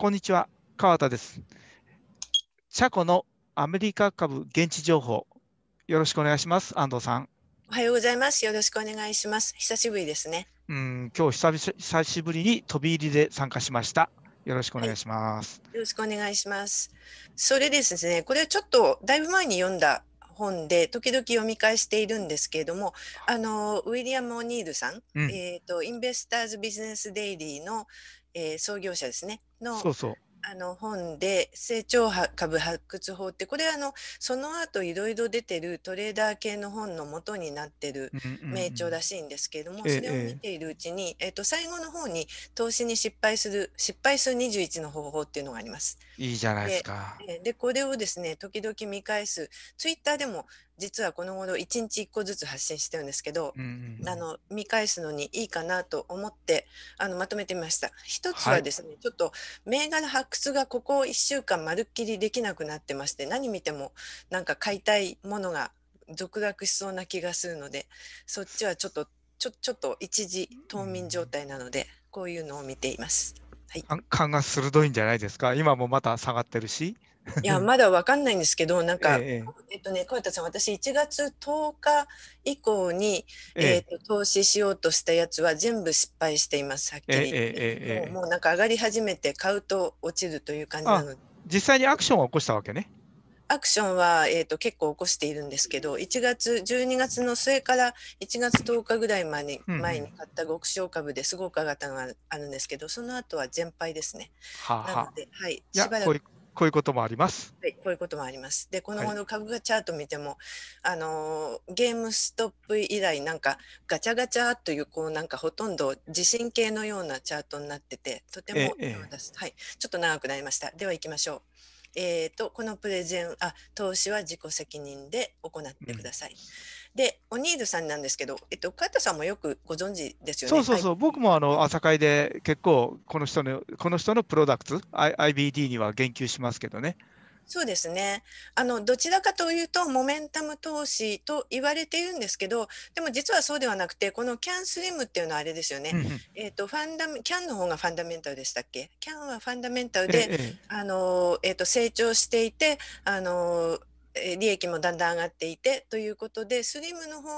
こんにちは、川田です。チャコのアメリカ株現地情報、よろしくお願いします、安藤さん。おはようございます。よろしくお願いします。久しぶりですね。うん、今日久々久しぶりに飛び入りで参加しました。よろしくお願いします、はい、よろしくお願いします。それですね、これはちょっとだいぶ前に読んだ本で時々読み返しているんですけれどもあのウィリアム・オニールさん、うん、えーとインベスターズ・ビジネス・デイリーの、えー、創業者ですねのそうそうあの本で成長株発掘法ってこれあのその後いろいろ出てるトレーダー系の本の元になってる名著らしいんですけれども、それを見ているうちに、えー、えー、と最後の方に投資に失敗する失敗数21の方法っていうのがあります。いいじゃないですか。でこれをですね時々見返すツイッターでも実はこの頃1日1個ずつ発信してるんですけど、うんうん、あの見返すのにいいかなと思ってあのまとめてみました。一つはですね、はい、ちょっと銘柄発掘がここ1週間まるっきりできなくなってまして何見てもなんか買いたいものが続落しそうな気がするのでそっちはちょっとちょちょっと一時冬眠状態なので、こういうのを見ています。はい、勘が鋭いんじゃないですか今もまた下がってるし。いやまだわかんないんですけどなんか、えええっとね小田さん私1月10日以降に、えええと投資しようとしたやつは全部失敗していますはっきり、ええもうなんか上がり始めて買うと落ちるという感じなので実際にアクションを起こしたわけねアクションは、えーと、結構起こしているんですけど1月12月の末から1月10日ぐらい前に,、前に買った極小株ですごく上がったのがあるんですけどその後は全敗ですね。はあ、なので、はい、しばらくこういうこともあります。はい、こういうこともあります。で、この後の株価チャート見ても、はい、あのゲームストップ以来なんかガチャガチャというこうなんかほとんど地震系のようなチャートになってて、とても、ええ、はい、ちょっと長くなりました。では行きましょう。えーと、このプレゼンあ投資は自己責任で行ってください。うん、でオニールさんなんですけど、えっと、加藤さんもよくご存知ですよね。そうそうそう、はい、僕もあの朝会で結構この人のこの人のプロダクツ IBD には言及しますけどね。そうですねあのどちらかというとモメンタム投資と言われているんですけどでも実はそうではなくてこのキャンスリムっていうのはあれですよね、えと、ファンダキャンの方がファンダメンタルでしたっけキャンはファンダメンタルで、あのえーと、と成長していてあの利益もだんだん上がっていてということでスリムの方が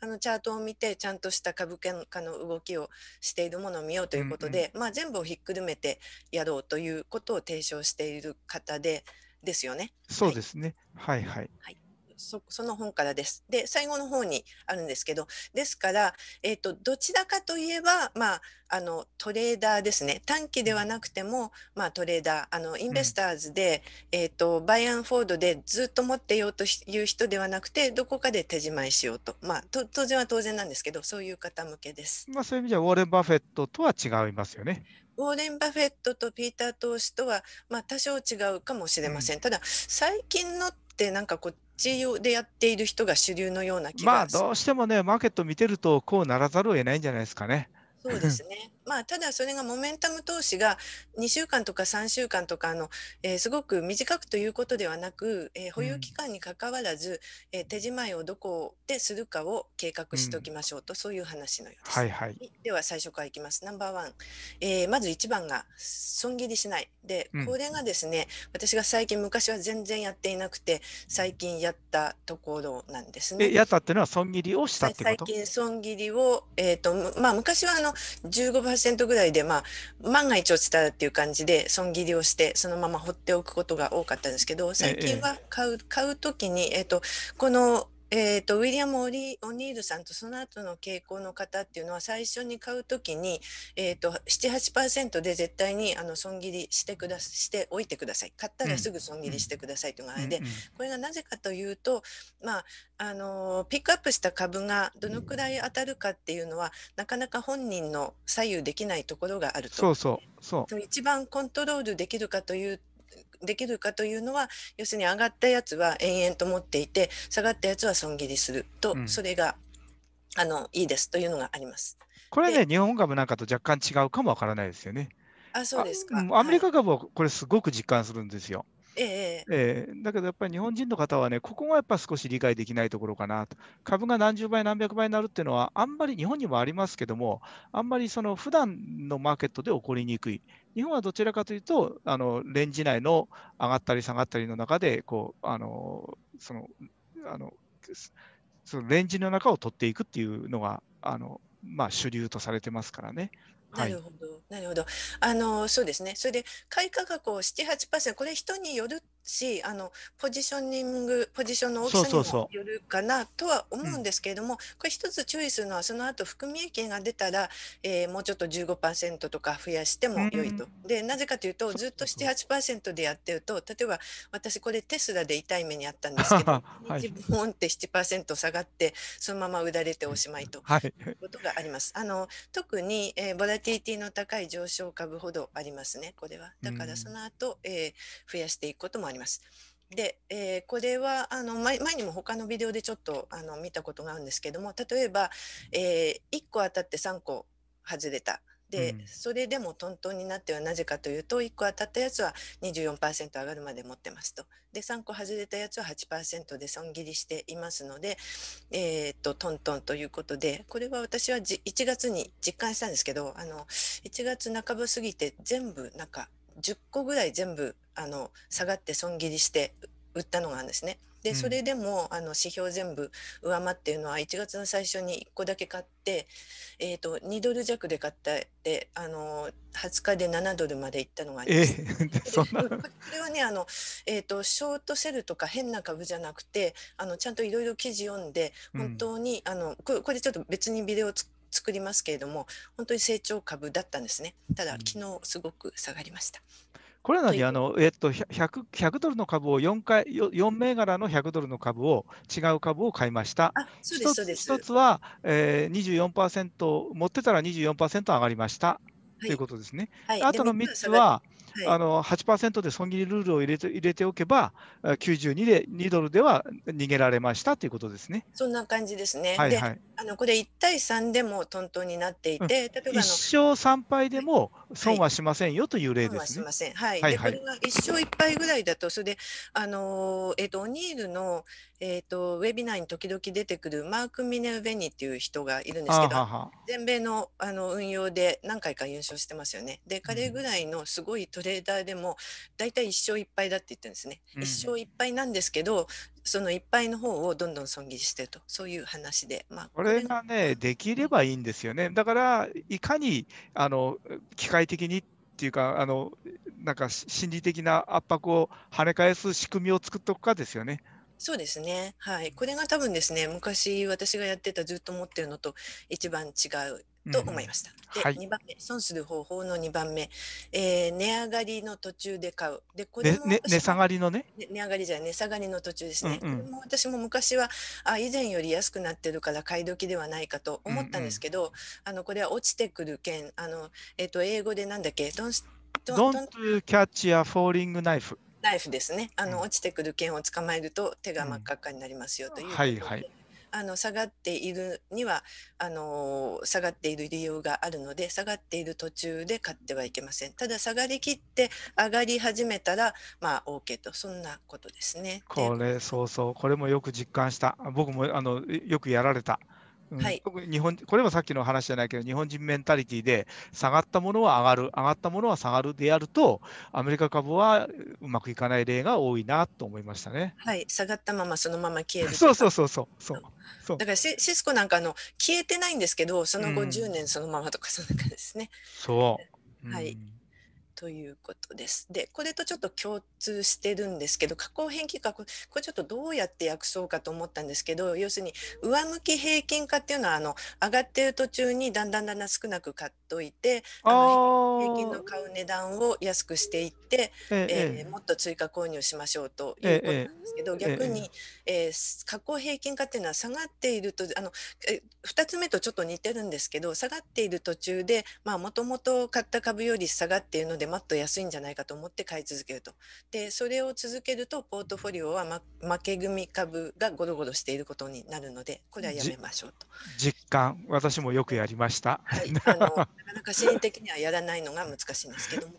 あのチャートを見てちゃんとした株価の動きをしているものを見ようということで、うんうん、まあ、全部をひっくるめてやろうということを提唱している方でですよね。そうですね。はい、はい、はい。そその本からです。で最後の方にあるんですけどですから、えーと、どちらかといえば、まあ、あのトレーダーですね短期ではなくても、まあ、トレーダーあのインベスターズで、うん、えーと、バイアンフォードでずっと持ってようという人ではなくてどこかで手仕舞いしようと,、まあ、と当然は当然なんですけどそういう方向けです。まあ、そういう意味じゃウォーレン・バフェットとは違いますよね。ウォーレン・バフェットとピーター投資とは、まあ、多少違うかもしれません。うん、ただ最近のってなんかこっちでやっている人が主流のような気がまあどうしてもねマーケット見てるとこうならざるを得ないんじゃないですかね。そうですね。まあ、ただそれがモメンタム投資が2週間とか3週間とかの、えー、すごく短くということではなく、えー、保有期間にかかわらず、うん、えー、手仕舞いをどこでするかを計画しておきましょうと、うん、そういう話のようです。はいはい、では最初からいきます。ナンバーワン、えー、まず1番が損切りしない。でこれがですね、うん、私が最近昔は全然やっていなくて最近やったところなんですね。やったっていうのは損切りをしたってこと最近損切りを、えーとまあ、昔はあの15% 10%ぐらいで、まあ、万が一落ちたらっていう感じで損切りをしてそのまま放っておくことが多かったんですけど最近は買うええ、買う時に、えーと、とこのえーと、ウィリアム・オリオニールさんとその後の傾向の方っていうのは最初に買う時に、えーと、78%で絶対にあの損切りしてくだしておいてください買ったらすぐ損切りしてくださいというのがあれで、うん、これがなぜかというと、まあ、あのピックアップした株がどのくらい当たるかっていうのはなかなか本人の左右できないところがあると。そうそうそう一番コントロールできるかというできるかというのは要するに上がったやつは延々と持っていて下がったやつは損切りすると、それがあのいいですというのがあります。これね日本株なんかと若干違うかもわからないですよね。あそうですかアメリカ株はこれすごく実感するんですよ。はいえー、えー、だけどやっぱり日本人の方はね、ここがやっぱ少し理解できないところかなと、株が何十倍、何百倍になるっていうのは、あんまり日本にもありますけども、あんまりその普段のマーケットで起こりにくい、日本はどちらかというと、あのレンジ内の上がったり下がったりの中でこうあのそのあの、そのレンジの中を取っていくっていうのがあの、まあ、主流とされてますからね。なるほど、はい、なるほど。あの、そうですね。それで、開花額を七八パーセント、これ人によるしあのポジショニングポジションの大きさにもよるかなとは思うんですけれども、うん、これ一つ注意するのはその後含み益が出たら、えー、もうちょっと15%とか増やしても良いと。うん、でなぜかというとずっと78%でやってると例えば私これテスラで痛い目にあったんですけど、はい、ボンって7%下がってそのまま売られておしまいと、い、うことがあります。あの特に、えー、ボラティティの高い上昇株ほどありますねこれは。だからその後、えー、増やしていくこともあります。で、えー、これはあの前にも他のビデオでちょっとあの見たことがあるんですけども例えば、えー、1個当たって3個外れたで、それでもトントンになってはなぜかというと1個当たったやつは24%上がるまで持ってますとで3個外れたやつは8%で損切りしていますので、えー、っとトントンということでこれは私はじ1月に実感したんですけどあの1月半ば過ぎて全部なんか10個ぐらい全部あの下がって損切りして売ったのがあるんですね。でそれでも、あの指標全部上回っているのは1月の最初に1個だけ買って、えーと、と2ドル弱で買ったで、あの20日で7ドルまで行ったのがあります。えー、これはねあの、えーと、ショートセルとか変な株じゃなくてあのちゃんといろいろ記事読んで本当に、うん、あのこれちょっと別にビデオ作りますけれども本当に成長株だったんですねただ昨日すごく下がりました。うんこれは何あの、えっと100、100, ドルの株を4回四銘柄の100ドルの株を違う株を買いました。一つは、えー、24%持ってたら24%上がりました、ということですね。はい、あとの3つは、はい、あの8%で損切りルールを入れて入れておけば、92で2ドルでは逃げられましたということですね。そんな感じですね。はいはい、あのこれ1対3でもトントンになっていて、うん、例えば一勝3敗でも損はしませんよという例ですね。はい、損はしませいはいいでこれが1勝1敗ぐらいだと、それで、あのえっ、ー、と、オニールの、えっ、ー、と、ウェビナーに時々出てくるマーク・ミネウベニっていう人がいるんですけど、はは全米のあの運用で何回か優勝してますよね。で、彼ぐらいのすごいトレーダーでも、大体1勝1敗だって言ってるんですね。一ん、1勝1敗なんですけど、そのいっぱいの方をどんどん損切りしてとそういう話で、まあ、これがねできればいいんですよねだからいかにあの機械的にっていうかあのなんか心理的な圧迫を跳ね返す仕組みを作っておくかですよね。そうですね。はい。これが多分ですね、昔私がやってたずっと持ってるのと一番違うと思いました。うん、で、はい、2番目、損する方法の2番目、えー、値上がりの途中で買う。で、これも、ねね、値下がりのね。値上がりじゃ値下がりの途中ですね。うんうん、これも私も昔はあ以前より安くなってるから買い時ではないかと思ったんですけど、うんうん、あのこれは落ちてくる件、あのえっ、ー、と英語でなんだっけ、d ン n t don't, don't catch a falling knife。ナイフですねあの落ちてくる剣を捕まえると手が真っ赤っかになりますよという、うん、はいはい、あの下がっているにはあの下がっている理由があるので下がっている途中で買ってはいけませんただ下がりきって上がり始めたらまあ OK とそんなことですねこれそうそうこれもよく実感した僕もあのよくやられたはい、特に日本これもさっきの話じゃないけど日本人メンタリティで下がったものは上がる上がったものは下がるでやるとアメリカ株はうまくいかない例が多いなと思いましたね。はい下がったままそのまま消えるそうそうそうそうそうそうだからシスコなんかの消えてないんですけどその後10年そのままとかそんな感じですね。うん、そう、うん、はいということです。でこれとちょっと共通してるんですけど下降変期化これちょっとどうやって訳そうかと思ったんですけど要するに上向き平均化っていうのはあの上がってる途中にだんだんだんだん少なく買っといてあの平均の買う値段を安くしていって、えええー、もっと追加購入しましょうということなんですけど、逆に、えー、下降平均化っていうのは下がっているとあの、え2つ目とちょっと似てるんですけど下がっている途中でもともと買った株より下がっているのでもっと安いんじゃないかと思って買い続けると。でそれを続けるとポートフォリオは、ま、負け組株がゴロゴロしていることになるのでこれはやめましょうと実感私もよくやりました、はい、あのなかなか心理的にはやらないのが難しいんですけども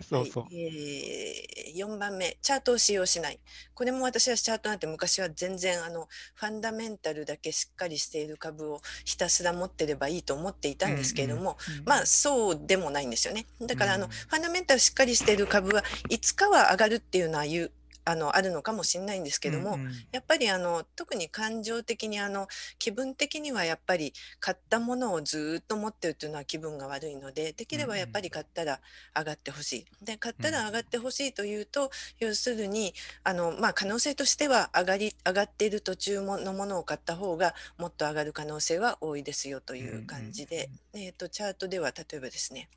そうそう、4番目チャートを使用しないこれも私はチャートなんて昔は全然あのファンダメンタルだけしっかりしている株をひたすら持ってればいいと思っていたんですけれども、うんうん、まあそうでもないんですよねだからあの、うん、ファンダメンタルしっかりしている株はいつかは上がるっていうのは言うあのあるのかもしれないんですけども、うんうん、やっぱりあの特に感情的にあの気分的にはやっぱり買ったものをずっと持ってるというのは気分が悪いのでできればやっぱり買ったら上がってほしい。で買ったら上がってほしいというと、要するにあの、まあ、可能性としては上がり上がっている途中のものを買った方がもっと上がる可能性は多いですよという感じで、えーとチャートでは例えばですね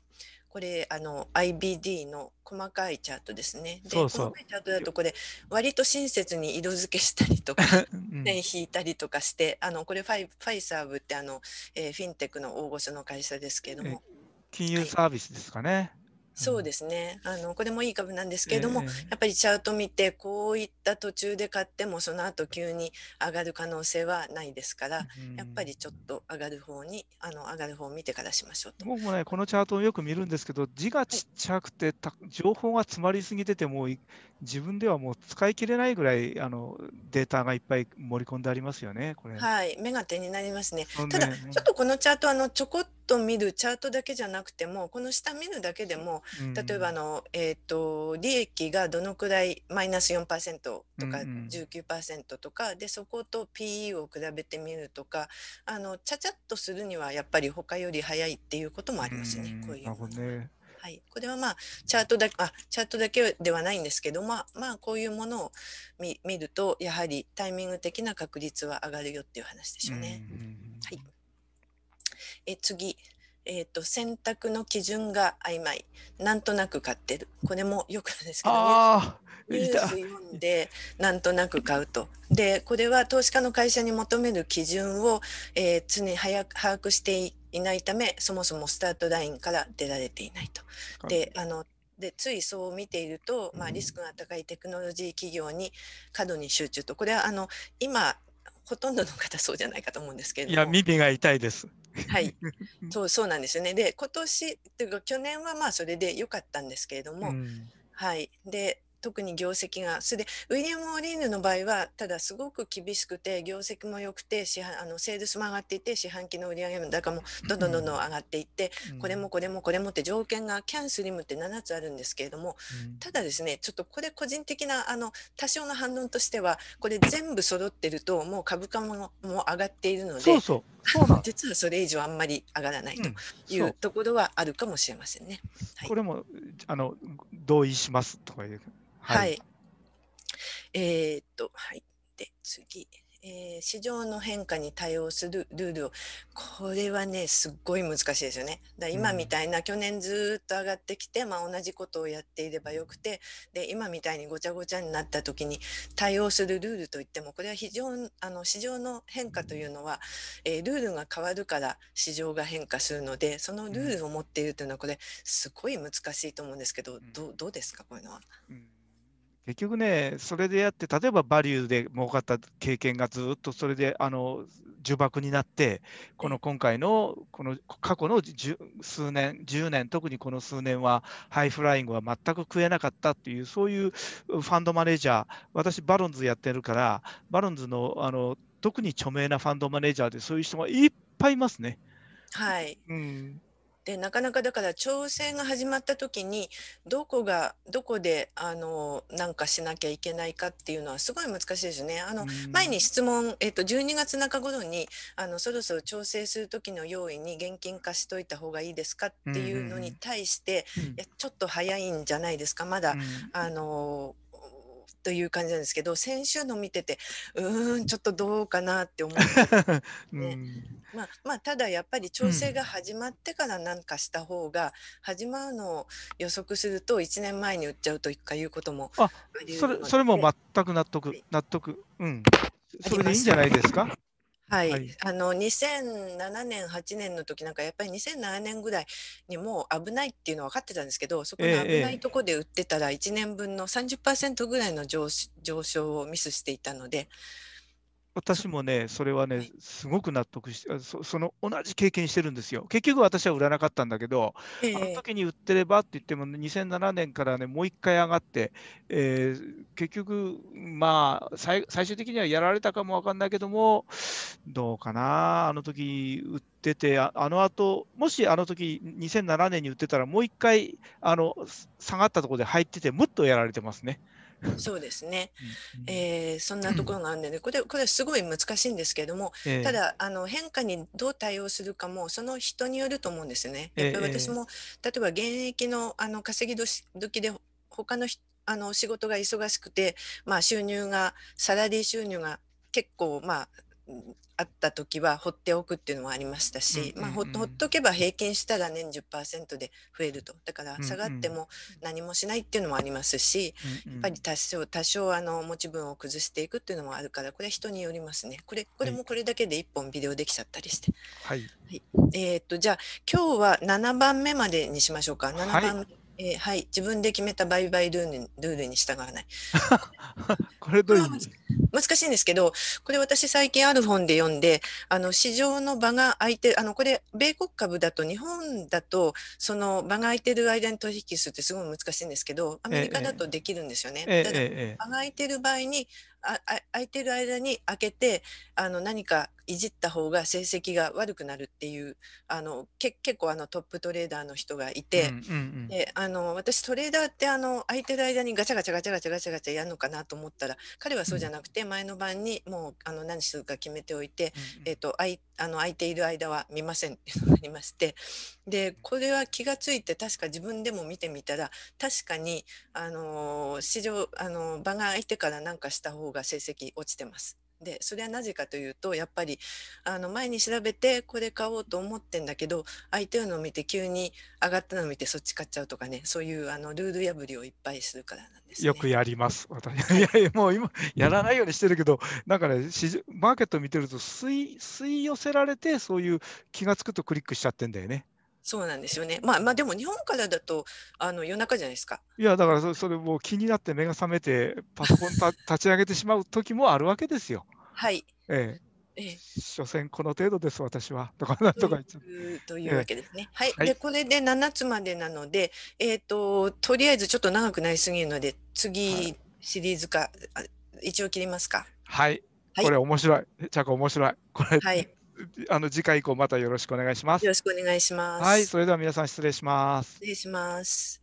これあの IBD の細かいチャートですね。で細かいチャートだとこれ割と親切に色付けしたりとか、線 うん、引いたりとかしてあのこれファイファイサーブってあの、えー、フィンテックの大御所の会社ですけれども金融サービスですかね。はいそうですねあのこれもいい株なんですけれども、えー、やっぱりチャート見てこういった途中で買ってもその後急に上がる可能性はないですから、やっぱりちょっと上がる方にあの上がる方を見てからしましょうと僕もねこのチャートをよく見るんですけど字がちっちゃくて、はい、情報が詰まりすぎててもう自分ではもう使い切れないぐらいあのデータがいっぱい盛り込んでありますよね、これ。はい、目が手になりますね。ねただ、ちょっとこのチャート、あのちょこっと見るチャートだけじゃなくても、この下見るだけでも、例えばあの、えーと、利益がどのくらいマイナス4%とか19%とか、うんうん、でそこと PE を比べてみるとかあの、ちゃちゃっとするにはやっぱり他より早いっていうこともありますね、うん、こういう。ねはい、これはまあチャートだけあチャートだけではないんですけど、まあ、まあこういうものを見見るとやはりタイミング的な確率は上がるよっていう話でしょうね。はい、え次、えーと、選択の基準が曖昧なんとなく買ってるこれもよくですけど、ね、ニュース読んでなんとなく買うとでこれは投資家の会社に求める基準を、えー、常に早く把握していいないためそもそもスタートラインから出られていないと。であのでついそう見ていると、まあ、リスクが高いテクノロジー企業に過度に集中とこれはあの今ほとんどの方そうじゃないかと思うんですけれども。いや耳が痛いです。はい、そうそうなんですよね。で今年というか去年はまあそれで良かったんですけれども、うん、はいで特に業績がそれでウィリアム・オリーヌの場合はただすごく厳しくて業績も良くて市販あのセールスも上がっていて四半期の売上高もどんどんどんどん上がっていって、うん、これもこれもこれもって条件がキャンスリムって7つあるんですけれども、うん、ただですねちょっとこれ個人的なあの多少の反論としてはこれ全部揃ってるともう株価もも上がっているのでそうそうそう実はそれ以上あんまり上がらないというところはあるかもしれませんね。はい、これもあの同意しますとかいうはい。えー、っと、はい。で、次。えー、市場の変化に対応するルールをこれはねすっごい難しいですよね。だ今みたいな、うん、去年ずっと上がってきて、まあ、同じことをやっていればよくてで今みたいにごちゃごちゃになった時に対応するルールといってもこれは非常あの市場の変化というのは、えー、ルールが変わるから市場が変化するのでそのルールを持っているというのはこれすごい難しいと思うんですけどどどうですかこういうのは。うん結局ね、それでやって、例えばバリューで儲かった経験がずっとそれであの呪縛になって、この今回のこの過去の数年、10年、特にこの数年はハイフライングは全く食えなかったっていう、そういうファンドマネージャー、私、バロンズやってるから、バロンズのあの特に著名なファンドマネージャーで、そういう人がいっぱいいますね。はい、うんでなかなかだから調整が始まった時にどこがどこであのなんかしなきゃいけないかっていうのはすごい難しいですね。あの前に質問、えっと、12月中頃にあのそろそろ調整する時の用意に現金化しといた方がいいですかっていうのに対して、いやちょっと早いんじゃないですかまだ、あのという感じなんですけど先週の見ててうーんちょっとどうかなって思って うん、まあ、まあ、ただやっぱり調整が始まってから何かした方が、始まるのを予測すると1年前に売っちゃうとかいうこともあそれそれも全く納得、納得、うん、それでいいんじゃないですか。はい、はい、あの2007年8年の時なんかやっぱり2007年ぐらいにもう危ないっていうのは分かってたんですけどそこの危ないとこで売ってたら1年分の30%ぐらいの上,、上昇をミスしていたので私もね、それはね、すごく納得してそ、その同じ経験してるんですよ。結局私は売らなかったんだけど、えー、あの時に売ってればって言っても、2007年からね、もう一回上がって、えー、結局、まあ最、最終的にはやられたかもわかんないけども、どうかな、あの時売ってて、ああの後、もしあの時2007年に売ってたら、もう一回あの下がったところで入ってて、もっとやられてますね。そうですね、うん、えー、そんなところがあるので、これこれはすごい難しいんですけれども、えー、ただあの変化にどう対応するかもその人によると思うんですね。やっぱり私も、えー、例えば現役のあの稼ぎ時で他のあの仕事が忙しくて、まあ、収入がサラリー収入が結構まああった時は放っておくっていうのもありましたし、まあ、ほっとけば平均したら年10%で増えるとだから下がっても何もしないっていうのもありますし、うんうん、やっぱり多少多少あの持ち分を崩していくっていうのもあるからこれは人によりますねこれこれもこれだけで1本ビデオできちゃったりして、はい、はい、えー、っとじゃあ今日は7番目までにしましょうか7番目、はいえー、はい、自分で決めた売買ルールに従わない。これどういう難しいんですけど、これ私最近ある本で読んで、あの市場の場が空いてあのこれ米国株だと日本だとその場が空いてる間に取引するってすごい難しいんですけど、アメリカだとできるんですよね。ええ、ただ、場が空いてる場合にああ空いてる間に開けてあの何かいじった方が成績が悪くなるっていうあのけ結構あのトップトレーダーの人がいて、うんうんうん、であの私トレーダーってあの空いてる間にガチャガチャガチャガチャガチャガチャやるのかなと思ったら彼はそうじゃなくて前の晩にもうあの何するか決めておいて、うんうん、えーと、とあいあの空いている間は見ませんっていうのがありましてでこれは気が付いて確か自分でも見てみたら確かにあの市場あの場が空いてからなんかした方が成績落ちてます。でそれはなぜかというとやっぱりあの前に調べてこれ買おうと思ってんだけど相手のを見て急に上がったのを見てそっち買っちゃうとかねそういうあのルール破りをいっぱいするからなんです、ね、よくやります私いやいやもう今やらないようにしてるけど、うん、なんかねマーケット見てると吸い吸い寄せられてそういう気が付くとクリックしちゃってんだよね。そうなんですよね。まあまあでも日本からだとあの夜中じゃないですか。いやだからそれもう気になって目が覚めてパソコンた立ち上げてしまう時もあるわけですよ。はい。ええええ、所詮この程度です私はとかなんとか言ってというわけですね。はい、はい、でこれで7つまでなので、えーと、とりあえずちょっと長くなりすぎるので次、シリーズか一応切りますか。はい、はい、これ面白いちゃこ面白いこれ、はい、あの次回以降またよろしくお願いします。よろしくお願いします。はいそれでは皆さん失礼します。失礼します。